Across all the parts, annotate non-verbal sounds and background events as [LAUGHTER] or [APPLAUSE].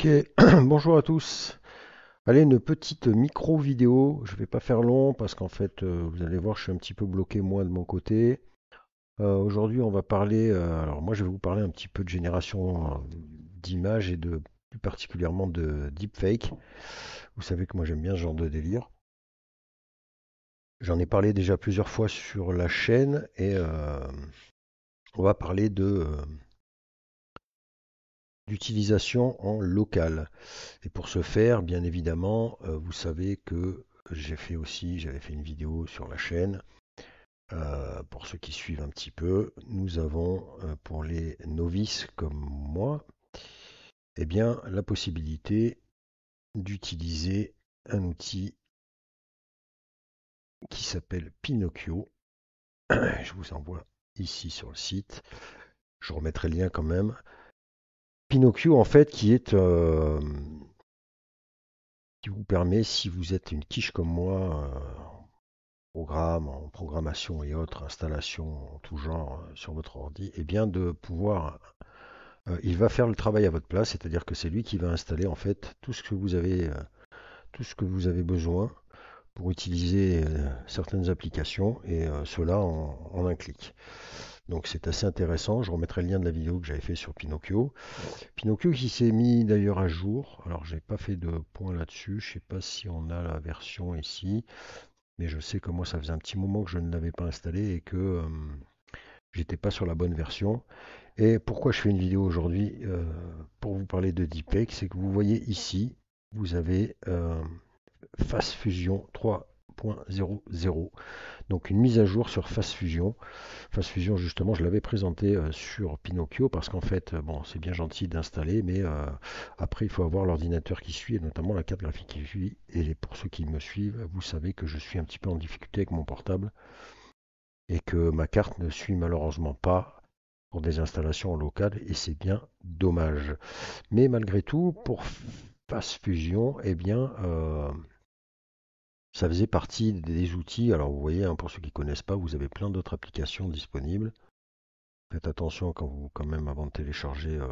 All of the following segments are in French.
[CLEARS THROAT] bonjour à tous. Allez, une petite micro-vidéo. Je vais pas faire long parce qu'en fait, euh, vous allez voir, je suis un petit peu bloqué moi de mon côté. Euh, aujourd'hui, on va parler. Euh, alors, moi, je vais vous parler un petit peu de génération d'images et de plus particulièrement de deepfake. Vous savez que moi, j'aime bien ce genre de délire. J'en ai parlé déjà plusieurs fois sur la chaîne et on va parler de d'utilisation en local. Et pour ce faire, bien évidemment, euh, vous savez que j'ai fait aussi, j'avais fait une vidéo sur la chaîne. Euh, pour ceux qui suivent un petit peu, nous avons euh, pour les novices comme moi, eh bien la possibilité d'utiliser un outil qui s'appelle Pinocchio. [CLEARS THROAT] Je vous envoie ici sur le site. Je remettrai le lien quand même. Pinocchio, en fait, qui est, euh, qui vous permet, si vous êtes une quiche comme moi, euh, programme, en programmation et autres installations tout genre euh, sur votre ordi, et eh bien de pouvoir, il va faire le travail à votre place, c'est-à-dire que c'est lui qui va installer en fait tout ce que vous avez, tout ce que vous avez besoin pour utiliser certaines applications et cela en un clic. Donc c'est assez intéressant. Je remettrai le lien de la vidéo que j'avais fait sur Pinocchio. Pinocchio qui s'est mis d'ailleurs à jour. Alors j'ai pas fait de point là-dessus. Je sais pas si on a la version ici. Mais je sais que moi ça faisait un petit moment que je ne l'avais pas installé et que euh, j'étais pas sur la bonne version. Et pourquoi je fais une vidéo aujourd'hui euh, pour vous parler de DeepEX, c'est que vous voyez ici, vous avez euh, Face Fusion 3 donc une mise à jour sur Fast Fusion. Fast Fusion, justement, je l'avais présenté euh, sur Pinocchio parce qu'en fait, euh, bon, c'est bien gentil d'installer, mais euh, après, il faut avoir l'ordinateur qui suit et notamment la carte graphique qui suit. Et pour ceux qui me suivent, vous savez que je suis un petit peu en difficulté avec mon portable et que ma carte ne suit malheureusement pas pour des installations locales et c'est bien dommage. Mais malgré tout, pour Fast Fusion, eh bien, ça faisait partie des outils. Alors vous voyez, hein, pour ceux qui ne connaissent pas, vous avez plein d'autres applications disponibles. Faites attention quand vous, quand même, avant de télécharger euh,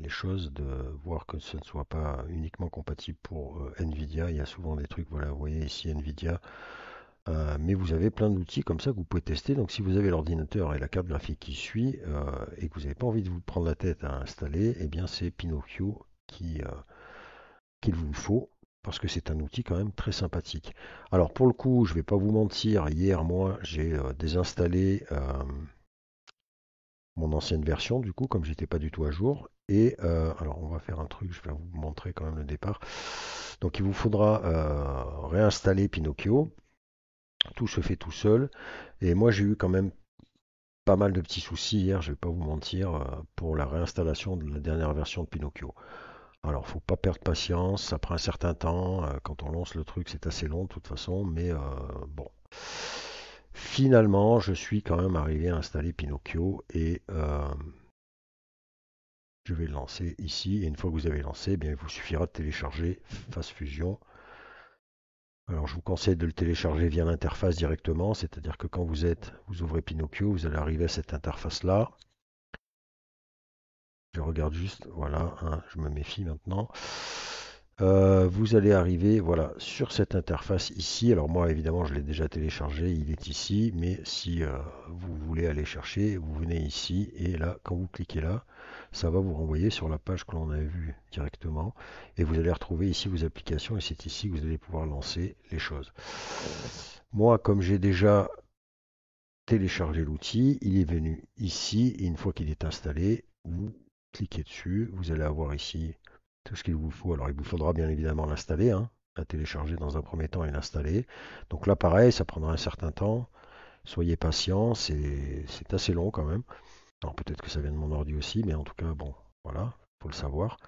les choses, de voir que ce ne soit pas uniquement compatible pour euh, Nvidia. Il y a souvent des trucs, voilà, vous voyez ici Nvidia. Euh, mais vous avez plein d'outils comme ça que vous pouvez tester. Donc si vous avez l'ordinateur et la carte graphique qui suit et que vous n'avez pas envie de vous prendre la tête à installer, eh bien c'est Pinocchio qui qu'il vous faut parce que c'est un outil quand même très sympathique. Alors pour le coup, je ne vais pas vous mentir, hier moi j'ai euh, désinstallé euh, mon ancienne version du coup, comme j'étais pas du tout à jour. Et euh, alors on va faire un truc, je vais vous montrer quand même le départ. Donc il vous faudra réinstaller Pinocchio. Tout se fait tout seul. Et moi j'ai eu quand même pas mal de petits soucis hier, je ne vais pas vous mentir, pour la réinstallation de la dernière version de Pinocchio. Alors, faut pas perdre patience, ça prend un certain temps. Euh, quand on lance le truc, c'est assez long de toute façon, mais euh, bon. Finalement, je suis quand même arrivé à installer Pinocchio et euh, je vais le lancer ici. Et une fois que vous avez lancé, eh bien, il vous suffira de télécharger Fast Fusion. Alors, je vous conseille de le télécharger via l'interface directement, c'est-à-dire que quand vous êtes, vous ouvrez Pinocchio, vous allez arriver à cette interface-là. Je regarde juste, voilà, hein, je me méfie maintenant. Euh, vous allez arriver voilà, sur cette interface ici. Alors moi évidemment je l'ai déjà téléchargé, il est ici, mais si euh, vous voulez aller chercher, vous venez ici et là quand vous cliquez là, ça va vous renvoyer sur la page que l'on a vue directement et vous allez retrouver ici vos applications et c'est ici que vous allez pouvoir lancer les choses. Moi comme j'ai déjà téléchargé l'outil, il est venu ici et une fois qu'il est installé, vous cliquez dessus, vous allez avoir ici tout ce qu'il vous faut. Alors il vous faudra bien évidemment l'installer, hein, la télécharger dans un premier temps et l'installer. Donc là pareil, ça prendra un certain temps. Soyez patient, c'est assez long quand même. Alors peut-être que ça vient de mon ordi aussi, mais en tout cas, bon, voilà, faut le savoir.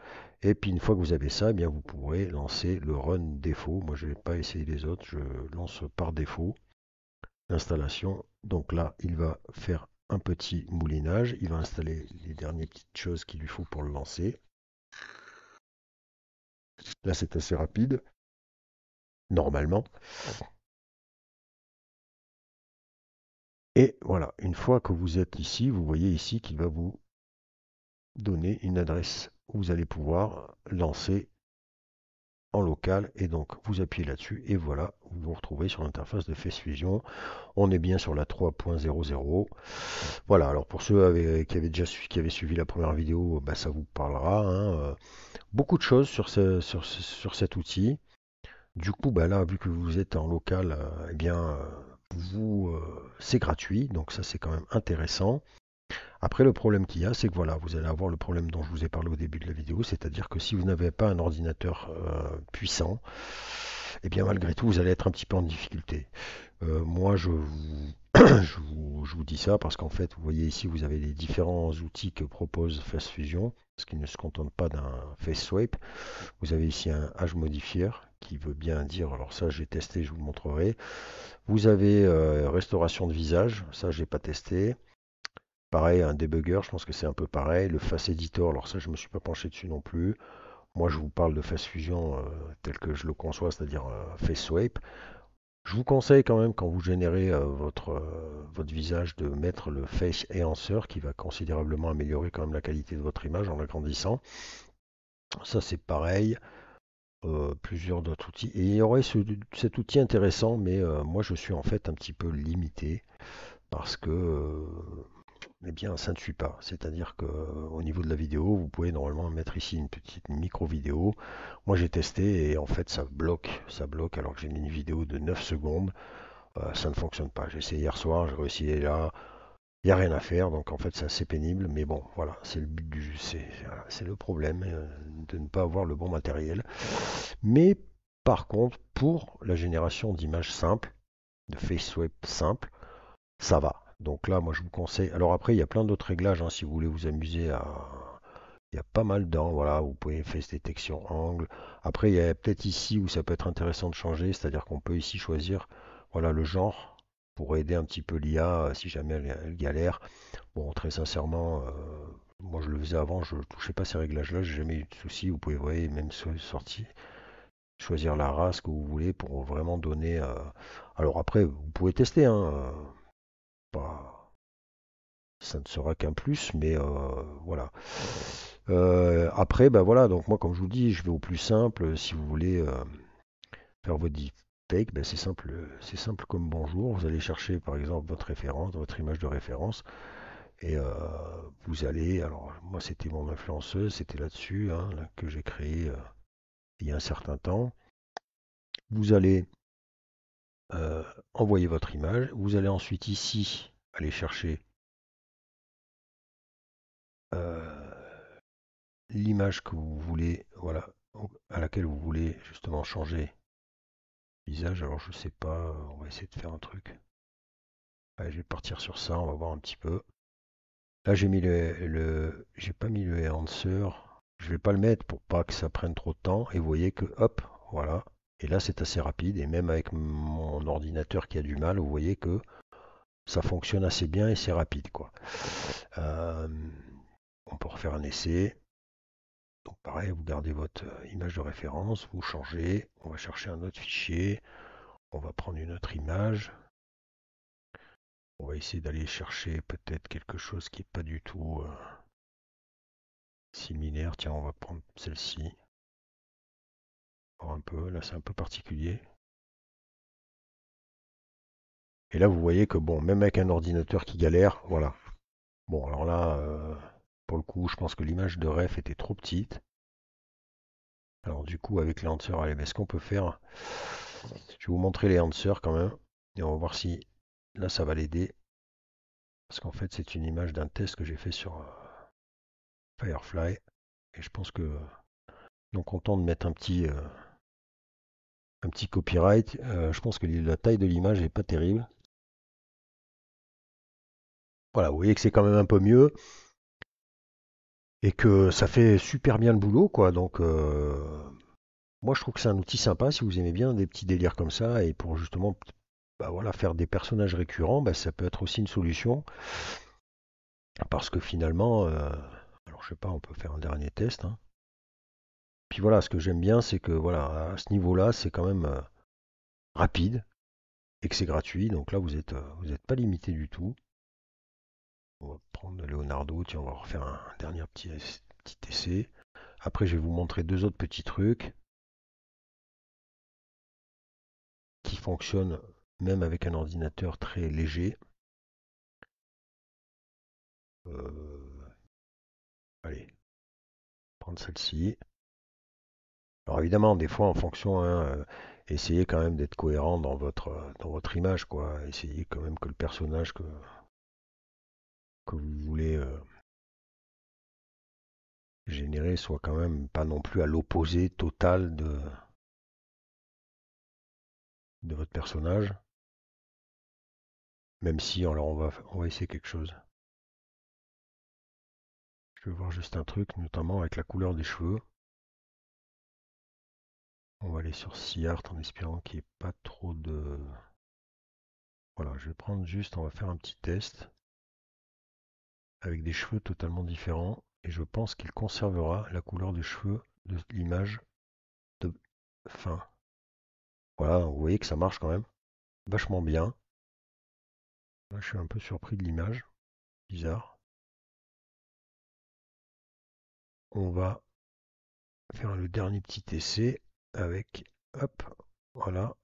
Et puis une fois que vous avez ça, eh bien vous pourrez lancer le run défaut. Moi je n'ai pas essayé les autres, je lance par défaut l'installation. Donc là, il va faire un petit moulinage. Il va installer les dernières petites choses qu'il lui faut pour le lancer. Là, c'est assez rapide. Normalement. Et voilà, une fois que vous êtes ici, vous voyez ici qu'il va vous donner une adresse où vous allez pouvoir lancer en local. Et donc, vous appuyez là-dessus et voilà, vous vous retrouvez sur l'interface de Face On est bien sur la 3.00. Voilà, alors pour ceux qui, avaient déjà suivi, qui avaient suivi la première vidéo, bah, ça vous parlera. Hein, euh, beaucoup de choses sur, ce, sur, sur cet outil. Du coup, bah là, vu que vous êtes en local, euh, eh bien, euh, vous, c'est gratuit, donc ça c'est quand même intéressant. Après, le problème qu'il y a, c'est que voilà, vous allez avoir le problème dont je vous ai parlé au début de la vidéo, c'est-à-dire que si vous n'avez pas un ordinateur euh, puissant, et eh bien malgré tout, vous allez être un petit peu en difficulté. Euh, moi, [COUGHS] je vous, je vous, dis ça parce qu'en fait, vous voyez ici, vous avez les différents outils que propose face Fusion, parce qu'il ne se contente pas d'un face swipe. Vous avez ici un H modifier qui veut bien dire, alors ça j'ai testé, je vous le montrerai. Vous avez euh, restauration de visage, ça j'ai pas testé. Pareil, un débugger, je pense que c'est un peu pareil. Le Face Editor, alors ça, je ne me suis pas penché dessus non plus. Moi, je vous parle de Face Fusion euh, tel que je le conçois, c'est-à-dire euh, Face Swipe. Je vous conseille quand même, quand vous générez euh, votre, votre visage, de mettre le Face Enhancer qui va considérablement améliorer quand même la qualité de votre image en l'agrandissant. Ça, c'est pareil. plusieurs d'autres outils. Et il y aurait cet outil intéressant, mais moi je suis en fait un petit peu limité parce que eh bien, ça ne suit pas. C'est-à-dire qu'au euh, niveau de la vidéo, vous pouvez normalement mettre ici une petite micro-vidéo. Moi, j'ai testé et en fait, ça bloque. Ça bloque alors que j'ai mis une vidéo de 9 secondes. Euh, ça ne fonctionne pas. J'ai essayé hier soir, j'ai réussi là. Il n'y a rien à faire, donc en fait c'est assez pénible, mais bon, voilà, c'est le but du c'est le problème euh, de ne pas avoir le bon matériel. Mais par contre, pour la génération d'images simples, de face web simple, ça va. Donc là, moi, je vous conseille. Alors après, il y a plein d'autres réglages hein, si vous voulez vous amuser à. Il y a pas mal dedans, voilà, vous pouvez faire cette détection angle. Après, il y a peut-être ici où ça peut être intéressant de changer, c'est-à-dire qu'on peut ici choisir voilà, le genre pour aider un petit peu l'IA euh, si jamais elle, galère. Bon, très sincèrement, euh, moi je le faisais avant, je ne touchais pas ces réglages-là, j'ai jamais eu de souci. Vous pouvez, voyez, même sortir, choisir la race que vous voulez pour vraiment donner. Euh, alors après, vous pouvez tester, hein ça ne sera qu'un plus, mais euh, voilà. Euh, après, ben voilà, donc moi, comme je vous dis, je vais au plus simple. Si vous voulez euh, faire votre deep ben c'est simple, c'est simple comme bonjour. Vous allez chercher, par exemple, votre référence, votre image de référence. Et vous allez, alors moi c'était mon influenceuse, c'était là-dessus hein, que j'ai créé il y a un certain temps. Vous allez envoyer votre image, vous allez ensuite ici aller chercher euh, l'image que vous voulez, voilà, à laquelle vous voulez justement changer visage. Alors je sais pas, on va essayer de faire un truc. je vais partir sur ça, on va voir un petit peu. Là j'ai mis le, le j'ai pas mis le enhancer. Je vais pas le mettre pour pas que ça prenne trop de temps. Et vous voyez que hop, voilà. Et là c'est assez rapide. Et même avec mon ordinateur qui a du mal, vous voyez que ça fonctionne assez bien et c'est rapide quoi. Euh, on peut refaire un essai. Donc pareil, vous gardez votre euh, image de référence, vous changez, on va chercher un autre fichier, on va prendre une autre image. On va essayer d'aller chercher peut-être quelque chose qui n'est pas du tout euh, similaire. Tiens, on va prendre celle-ci. Un peu, là c'est un peu particulier. Et là, vous voyez que bon, même avec un ordinateur qui galère, voilà. Bon, alors là, euh, pour le coup, je pense que l'image de ref était trop petite. Alors du coup, avec les answers, allez, mais ce qu'on peut faire, je vais vous montrer les answers quand même. Et on va voir si là, ça va l'aider. Parce qu'en fait, c'est une image d'un test que j'ai fait sur euh, Firefly. Et je pense que... Donc content de mettre un petit... Euh, un petit copyright. Euh, je pense que la taille de l'image n'est pas terrible. Voilà, vous voyez que c'est quand même un peu mieux et que ça fait super bien le boulot, quoi. Donc, euh, moi, je trouve que c'est un outil sympa si vous aimez bien des petits délires comme ça et pour justement, bah voilà, faire des personnages récurrents, bah, ça peut être aussi une solution parce que finalement, euh, alors je sais pas, on peut faire un dernier test. Hein. Puis voilà, ce que j'aime bien, c'est que voilà, à ce niveau-là, c'est quand même euh, rapide et que c'est gratuit. Donc là, vous êtes, vous n'êtes pas limité du tout de Leonardo. Tiens, on va refaire un dernier petit, petit essai. Après, je vais vous montrer deux autres petits trucs qui fonctionnent même avec un ordinateur très léger. Euh, allez, prendre celle-ci. Alors évidemment, des fois en fonction, hein, euh, essayez quand même d'être cohérent dans votre, dans votre image, quoi. Essayez quand même que le personnage que que vous voulez euh, générer soit quand même pas non plus à l'opposé total de, de votre personnage. Même si alors on va, on essayer quelque chose. Je veux voir juste un truc, notamment avec la couleur des cheveux. On va aller sur art en espérant qu'il n'y ait pas trop de... Voilà, je vais prendre juste, on va faire un petit test avec des cheveux totalement différents et je pense qu'il conservera la couleur des cheveux de l'image de fin. Voilà, vous voyez que ça marche quand même vachement bien. je suis un peu surpris de l'image. Bizarre. On va faire le dernier petit essai avec, hop, voilà.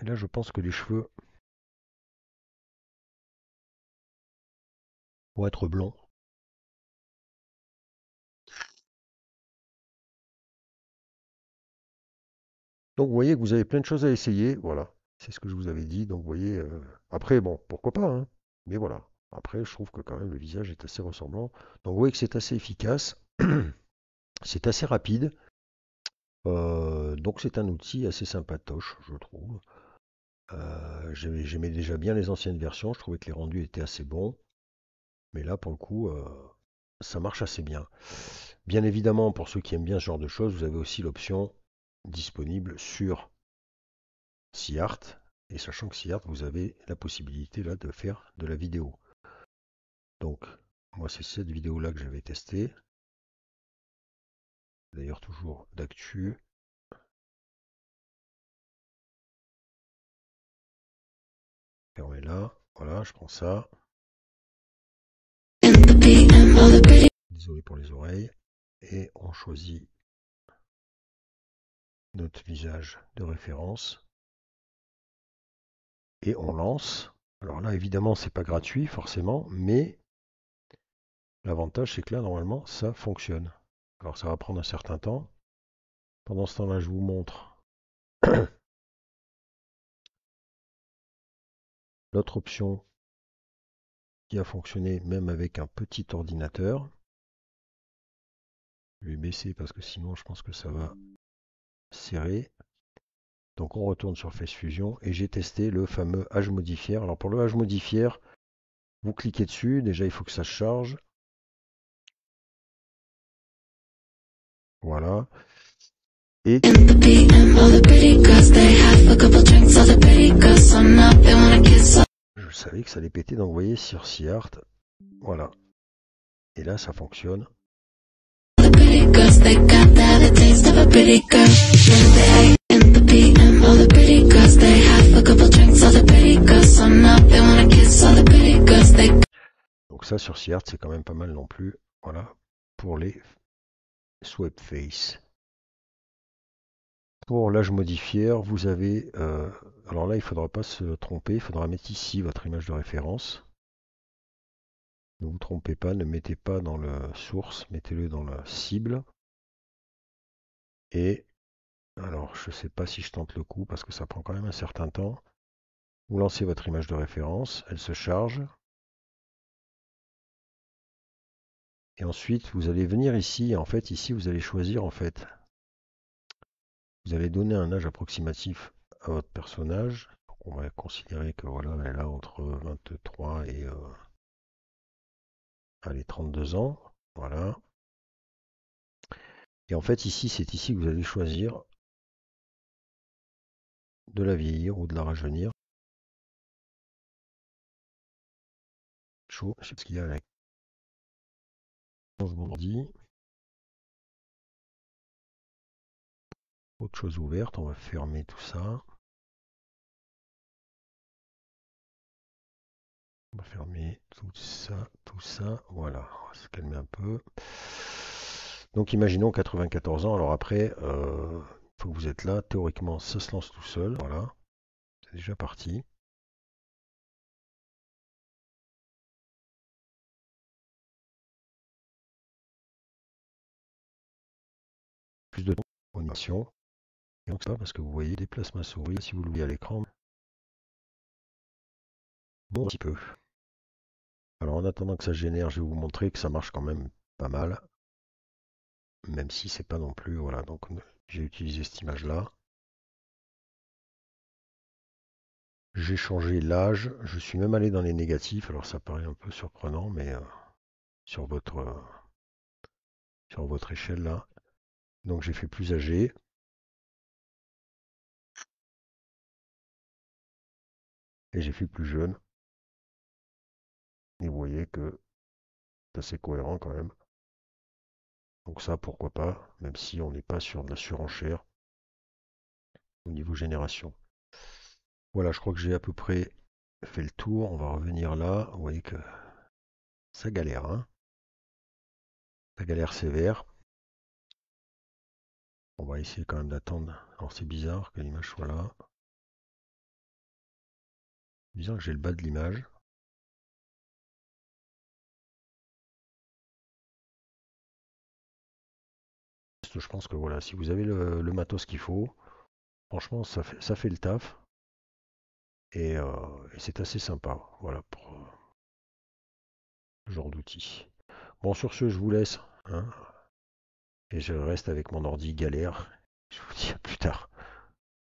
Et là, je pense que les cheveux pour être blanc Donc vous voyez que vous avez plein de choses à essayer, voilà, c'est ce que je vous avais dit, donc vous voyez, euh, après bon, pourquoi pas, hein, mais voilà, après je trouve que quand même le visage est assez ressemblant, donc vous voyez que c'est assez efficace, [CLEARS THROAT] c'est assez rapide, euh, donc c'est un outil assez sympatoche, je trouve. Euh, j'aimais déjà bien les anciennes versions, je trouvais que les rendus étaient assez bons. Mais là, pour le coup, euh, ça marche assez bien. Bien évidemment, pour ceux qui aiment bien ce genre de choses, vous avez aussi l'option disponible sur SiArt. Et sachant que SiArt, vous avez la possibilité là de faire de la vidéo. Donc, moi, c'est cette vidéo-là que j'avais testée. D'ailleurs, toujours d'actu. Fermez là. Voilà, je prends ça. désolé pour les oreilles, et on choisit notre visage de référence et on lance. Alors là, évidemment, c'est pas gratuit forcément, mais l'avantage c'est que là, normalement, ça fonctionne. Alors ça va prendre un certain temps. Pendant ce temps-là, je vous montre [COUGHS] l'autre option qui a fonctionné même avec un petit ordinateur. Je vais baisser parce que sinon je pense que ça va serrer. Donc on retourne sur Face Fusion et j'ai testé le fameux âge modifier. Alors pour le âge modifier, vous cliquez dessus, déjà il faut que ça charge. Voilà. Et je savais que ça allait péter, donc vous voyez sur Seaart, voilà. Et là ça fonctionne. Donc ça, sur CERT c'est quand même pas mal non plus, voilà, pour les swap face. Pour l'âge modifier, vous avez... Euh, alors là, il faudra pas se tromper, il faudra mettre ici votre image de référence. Ne vous trompez pas, ne mettez pas dans la source, mettez-le dans la cible. Et alors, je ne sais pas si je tente le coup parce que ça prend quand même un certain temps. Vous lancez votre image de référence, elle se charge. Et ensuite, vous allez venir ici. En fait, ici, vous allez choisir en fait. Vous allez donner un âge approximatif à votre personnage. on va considérer que voilà, elle a entre 23 et 32 euh, ans. Voilà. Et en fait, ici, c'est ici que vous allez choisir de la vieillir ou de la rajeunir. je sais ce qu'il y a avec. Je Autre chose ouverte, on va fermer tout ça. On va fermer tout ça, tout ça. Voilà, on va se calmer un peu. Donc imaginons 94 ans, alors après, il euh, faut que vous êtes là, théoriquement ça se lance tout seul, voilà, c'est déjà parti. Plus de temps, et donc ça parce que vous voyez déplace plasmas souris si vous l'oubliez à l'écran. Bon, un petit peu. Alors en attendant que ça génère, je vais vous montrer que ça marche quand même pas mal même si c'est pas non plus, voilà, donc euh, j'ai utilisé cette image-là. J'ai changé l'âge, je suis même allé dans les négatifs, alors ça paraît un peu surprenant, mais euh, sur, votre, euh, sur votre échelle là. Donc j'ai fait plus âgé, et j'ai fait plus jeune. Et vous voyez que c'est assez cohérent quand même. Donc ça, pourquoi pas, même si on n'est pas sur de la surenchère au niveau génération. Voilà, je crois que j'ai à peu près fait le tour. On va revenir là. Vous voyez que ça galère. Hein ça galère sévère. On va essayer quand même d'attendre. Alors c'est bizarre que l'image soit là. Bizarre que j'ai le bas de l'image. je pense que voilà, si vous avez le, matos qu'il faut, franchement, ça fait, ça fait le taf. Et, euh, c'est assez sympa, voilà, pour euh, ce genre d'outils Bon, sur ce, je vous laisse. Hein, et je reste avec mon ordi galère. [LAUGHS] Je vous dis à plus tard.